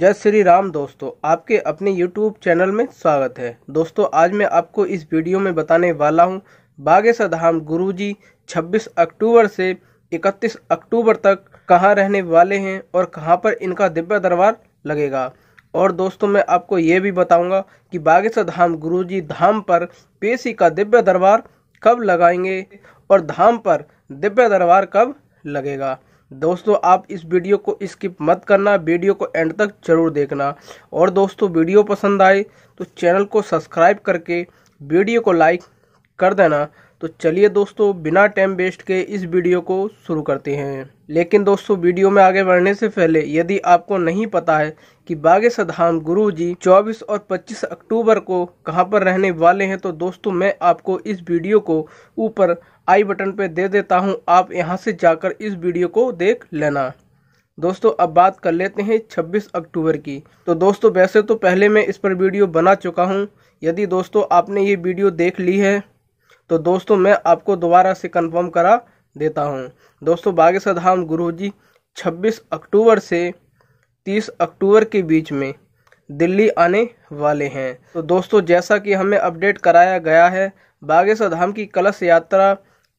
जय श्री राम दोस्तों आपके अपने YouTube चैनल में स्वागत है दोस्तों आज मैं आपको इस वीडियो में बताने वाला हूं बागेश्वर धाम गुरु जी छब्बीस अक्टूबर से 31 अक्टूबर तक कहां रहने वाले हैं और कहां पर इनका दिव्य दरबार लगेगा और दोस्तों मैं आपको ये भी बताऊंगा कि बागेश्वर धाम गुरु जी धाम पर पेशी का दिव्य दरबार कब लगाएंगे और धाम पर दिव्य दरबार कब लगेगा दोस्तों आप इस वीडियो को स्किप मत करना वीडियो को एंड तक जरूर देखना और दोस्तों वीडियो पसंद आए तो चैनल को सब्सक्राइब करके वीडियो को लाइक कर देना तो चलिए दोस्तों बिना टाइम वेस्ट के इस वीडियो को शुरू करते हैं लेकिन दोस्तों वीडियो में आगे बढ़ने से पहले यदि आपको नहीं पता है कि बागेश्वर धाम गुरु जी चौबीस और 25 अक्टूबर को कहां पर रहने वाले हैं तो दोस्तों मैं आपको इस वीडियो को ऊपर आई बटन पे दे देता हूँ आप यहाँ से जाकर इस वीडियो को देख लेना दोस्तों अब बात कर लेते हैं 26 अक्टूबर की तो दोस्तों वैसे तो पहले मैं इस पर वीडियो बना चुका हूँ यदि दोस्तों आपने ये वीडियो देख ली है तो दोस्तों मैं आपको दोबारा से कन्फर्म करा देता हूँ दोस्तों बागेश्वर धाम गुरु जी छब्बीस अक्टूबर से तीस अक्टूबर के बीच में दिल्ली आने वाले हैं तो दोस्तों जैसा कि हमें अपडेट कराया गया है बागेश्वर धाम की कलश यात्रा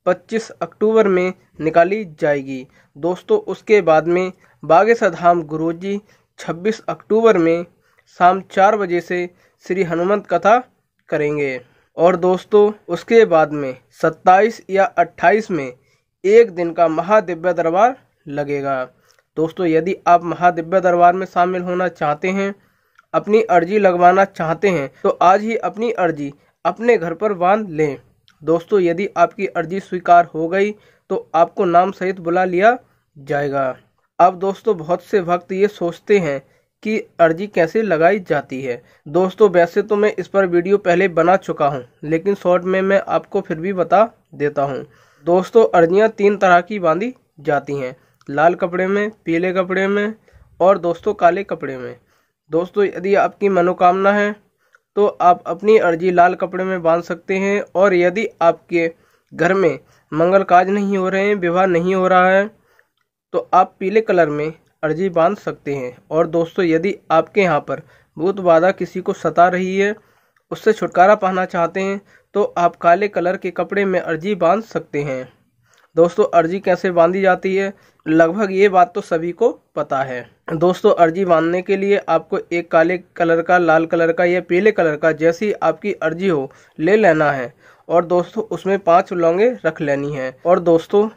25 अक्टूबर में निकाली जाएगी दोस्तों उसके बाद में धाम गुरु जी छब्बीस अक्टूबर में शाम चार बजे से श्री हनुमंत कथा करेंगे और दोस्तों उसके बाद में 27 या 28 में एक दिन का महादिव्य दरबार लगेगा दोस्तों यदि आप महादिव्य दरबार में शामिल होना चाहते हैं अपनी अर्जी लगवाना चाहते हैं तो आज ही अपनी अर्जी अपने घर पर बांध लें दोस्तों यदि आपकी अर्जी स्वीकार हो गई तो आपको नाम सहित बुला लिया जाएगा अब दोस्तों बहुत से भक्त ये सोचते हैं कि अर्जी कैसे लगाई जाती है दोस्तों वैसे तो मैं इस पर वीडियो पहले बना चुका हूँ लेकिन शॉर्ट में मैं आपको फिर भी बता देता हूँ दोस्तों अर्जियाँ तीन तरह की बांधी जाती हैं लाल कपड़े में पीले कपड़े में और दोस्तों काले कपड़े में दोस्तों यदि आपकी मनोकामना है तो आप अपनी अर्जी लाल कपड़े में बांध सकते हैं और यदि आपके घर में मंगल काज नहीं हो रहे हैं विवाह नहीं हो रहा है तो आप पीले कलर में अर्जी बांध सकते हैं और दोस्तों यदि आपके यहाँ पर भूत बाधा किसी को सता रही है उससे छुटकारा पाना चाहते हैं तो आप काले कलर के कपड़े में अर्जी बांध सकते हैं दोस्तों अर्जी कैसे बांधी जाती है लगभग ये बात तो सभी को पता है दोस्तों अर्जी बांधने के लिए आपको एक काले कलर का लाल कलर का या पीले कलर का जैसी आपकी अर्जी हो ले लेना है और दोस्तों उसमें पांच लौंगे रख लेनी है और दोस्तों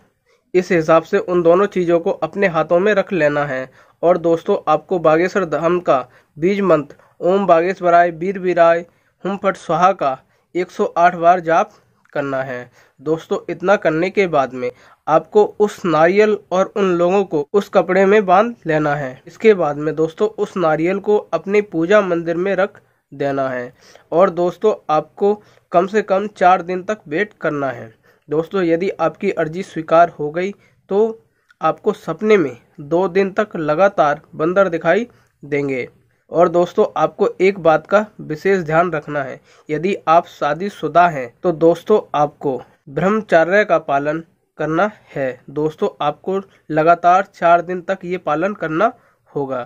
इस हिसाब से उन दोनों चीज़ों को अपने हाथों में रख लेना है और दोस्तों आपको बागेश्वर धाम का बीज मंत्र ओम बागेश्वराय वीर वीराय हम फट स्वाहा का 108 बार जाप करना है दोस्तों इतना करने के बाद में आपको उस नारियल और उन लोगों को उस कपड़े में बांध लेना है इसके बाद में दोस्तों उस नारियल को अपने पूजा मंदिर में रख देना है और दोस्तों आपको कम से कम चार दिन तक वेट करना है दोस्तों यदि आपकी अर्जी स्वीकार हो गई तो आपको सपने में दो दिन तक लगातार बंदर दिखाई देंगे और दोस्तों आपको एक बात का विशेष ध्यान रखना है यदि आप शादीशुदा हैं तो दोस्तों आपको ब्रह्मचर्य का पालन करना है दोस्तों आपको लगातार चार दिन तक ये पालन करना होगा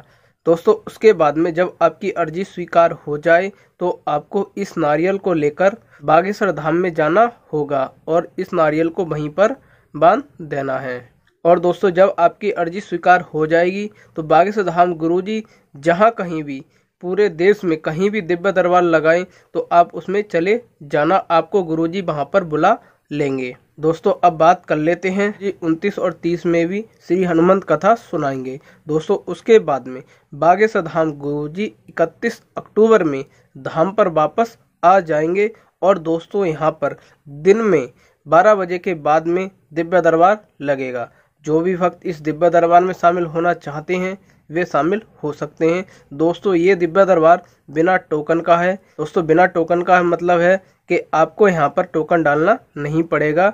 दोस्तों उसके बाद में जब आपकी अर्जी स्वीकार हो जाए तो आपको इस नारियल को लेकर बागेश्वर धाम में जाना होगा और इस नारियल को वहीं पर बांध देना है और दोस्तों जब आपकी अर्जी स्वीकार हो जाएगी तो बागेश्वर धाम गुरु जी जहाँ कहीं भी पूरे देश में कहीं भी दिव्य दरबार लगाएं तो आप उसमें चले जाना आपको गुरु जी वहाँ पर बुला लेंगे दोस्तों अब बात कर लेते हैं जी 29 और 30 में भी श्री हनुमंत कथा सुनाएंगे दोस्तों उसके बाद में बागेश्वर धाम गुरु जी इकतीस अक्टूबर में धाम पर वापस आ जाएंगे और दोस्तों यहाँ पर दिन में 12 बजे के बाद में दिव्य दरबार लगेगा जो भी भक्त इस दिव्या दरबार में शामिल होना चाहते हैं वे शामिल हो सकते हैं दोस्तों ये दिव्या दरबार बिना टोकन का है दोस्तों बिना टोकन का मतलब है कि आपको यहाँ पर टोकन डालना नहीं पड़ेगा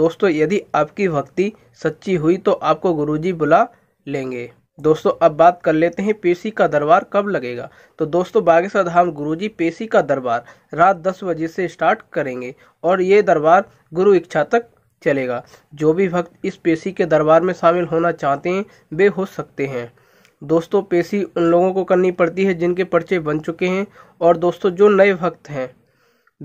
दोस्तों यदि आपकी भक्ति सच्ची हुई तो आपको गुरुजी बुला लेंगे दोस्तों अब बात कर लेते हैं पेशी का दरबार कब लगेगा तो दोस्तों बागेश्वर धाम गुरुजी पेशी का दरबार रात 10 बजे से स्टार्ट करेंगे और ये दरबार गुरु इच्छा तक चलेगा जो भी भक्त इस पेशी के दरबार में शामिल होना चाहते हैं वे हो सकते हैं दोस्तों पेशी उन लोगों को करनी पड़ती है जिनके पर्चे बन चुके हैं और दोस्तों जो नए भक्त हैं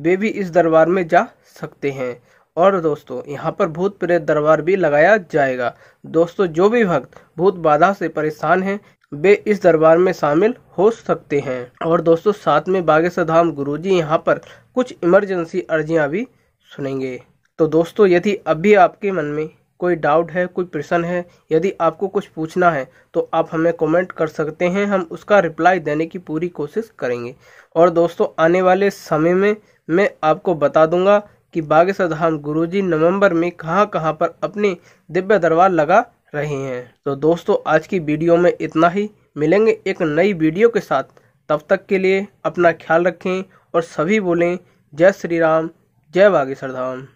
वे भी इस दरबार में जा सकते हैं और दोस्तों यहाँ पर भूत प्रेत दरबार भी लगाया जाएगा दोस्तों जो भी भक्त भूत बाधा से परेशान हैं वे इस दरबार में शामिल हो सकते हैं और दोस्तों साथ में बागेश्वर धाम गुरु जी यहाँ पर कुछ इमरजेंसी अर्जियाँ भी सुनेंगे तो दोस्तों यदि अभी आपके मन में कोई डाउट है कोई प्रश्न है यदि आपको कुछ पूछना है तो आप हमें कमेंट कर सकते हैं हम उसका रिप्लाई देने की पूरी कोशिश करेंगे और दोस्तों आने वाले समय में मैं आपको बता दूंगा कि बागेश्वर धाम जी नवंबर में कहां कहां पर अपने दिव्य दरबार लगा रहे हैं तो दोस्तों आज की वीडियो में इतना ही मिलेंगे एक नई वीडियो के साथ तब तक के लिए अपना ख्याल रखें और सभी बोलें जय श्री राम जय बागेश्वर धाम